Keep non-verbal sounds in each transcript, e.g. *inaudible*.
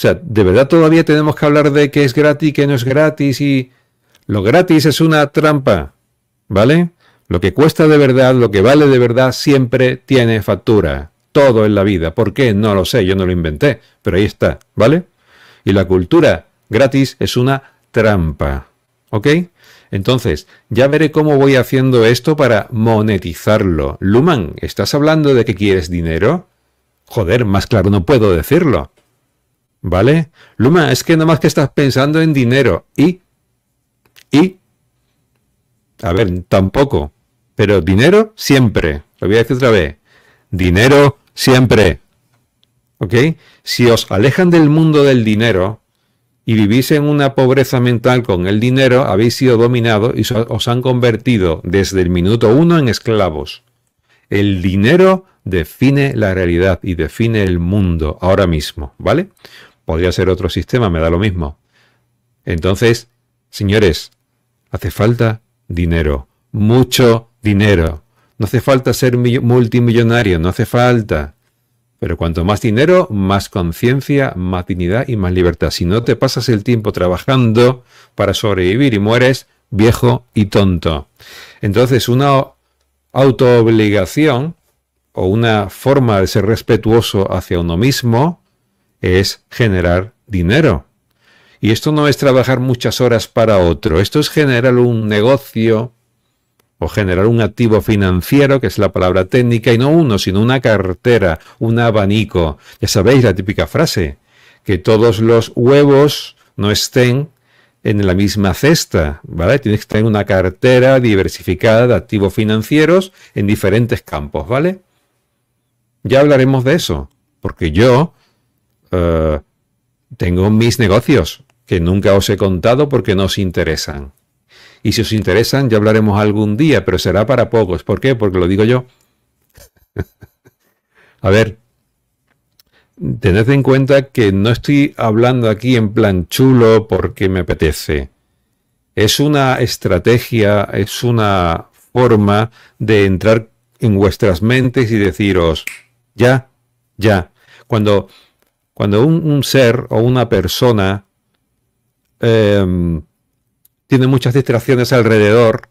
O sea, ¿de verdad todavía tenemos que hablar de qué es gratis, qué no es gratis? Y lo gratis es una trampa, ¿vale? Lo que cuesta de verdad, lo que vale de verdad, siempre tiene factura. Todo en la vida. ¿Por qué? No lo sé, yo no lo inventé, pero ahí está, ¿vale? Y la cultura gratis es una trampa, ¿ok? Entonces, ya veré cómo voy haciendo esto para monetizarlo. Luman, ¿estás hablando de que quieres dinero? Joder, más claro no puedo decirlo. ¿Vale? Luma, es que nada más que estás pensando en dinero. ¿Y? ¿Y? A ver, tampoco. Pero dinero siempre. Lo voy a decir otra vez. Dinero siempre. ¿Ok? Si os alejan del mundo del dinero y vivís en una pobreza mental con el dinero, habéis sido dominados y os han convertido desde el minuto uno en esclavos. El dinero define la realidad y define el mundo ahora mismo, ¿vale? podría ser otro sistema, me da lo mismo. Entonces, señores, hace falta dinero, mucho dinero. No hace falta ser multimillonario, no hace falta. Pero cuanto más dinero, más conciencia, más dignidad y más libertad. Si no te pasas el tiempo trabajando para sobrevivir y mueres viejo y tonto. Entonces, una autoobligación o una forma de ser respetuoso hacia uno mismo es generar dinero. Y esto no es trabajar muchas horas para otro, esto es generar un negocio o generar un activo financiero, que es la palabra técnica, y no uno, sino una cartera, un abanico. Ya sabéis la típica frase, que todos los huevos no estén en la misma cesta, ¿vale? Tienes que tener una cartera diversificada de activos financieros en diferentes campos, ¿vale? Ya hablaremos de eso, porque yo eh, tengo mis negocios que nunca os he contado porque no os interesan. Y si os interesan, ya hablaremos algún día, pero será para pocos. ¿Por qué? Porque lo digo yo. *laughs* A ver, tened en cuenta que no estoy hablando aquí en plan chulo porque me apetece. Es una estrategia, es una forma de entrar en vuestras mentes y deciros, ya, ya. Cuando cuando un, ser o una persona em, tiene muchas distracciones alrededor,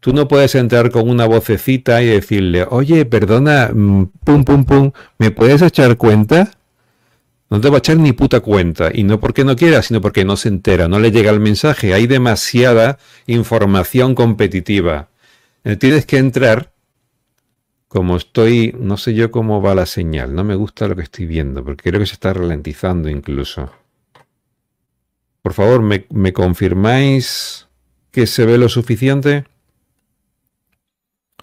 tú no puedes entrar con una vocecita y decirle, oye, perdona, mm, pum, pum, pum, ¿me puedes echar cuenta? No te va a echar ni puta cuenta, y no porque no quiera, sino porque no se entera, no le llega el mensaje, hay demasiada información competitiva. Eh, tienes que entrar como estoy, no sé yo cómo va la señal, no me gusta lo que estoy viendo, porque creo que se está ralentizando incluso. Por favor, ¿me, confirmáis que se ve lo suficiente?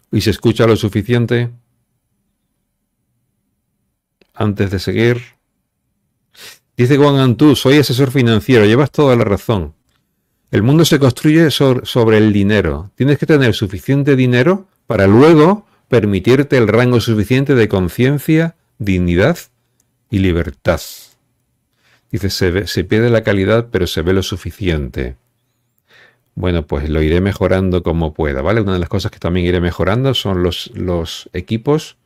¿Y se escucha lo suficiente? Antes de seguir. Dice Juan Antú, soy asesor financiero, llevas toda la razón. El mundo se construye sobre el dinero. Tienes que tener suficiente dinero para luego permitirte el rango suficiente de conciencia, dignidad y libertad. Dice, se, se, pierde la calidad, pero se ve lo suficiente. Bueno, pues lo iré mejorando como pueda, ¿vale? Una de las cosas que también iré mejorando son los, los equipos